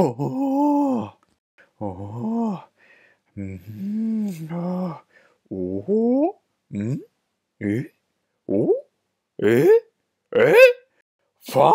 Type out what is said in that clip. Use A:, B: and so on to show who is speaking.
A: 哦哦哦嗯啊哦嗯，诶哦
B: 诶诶，发。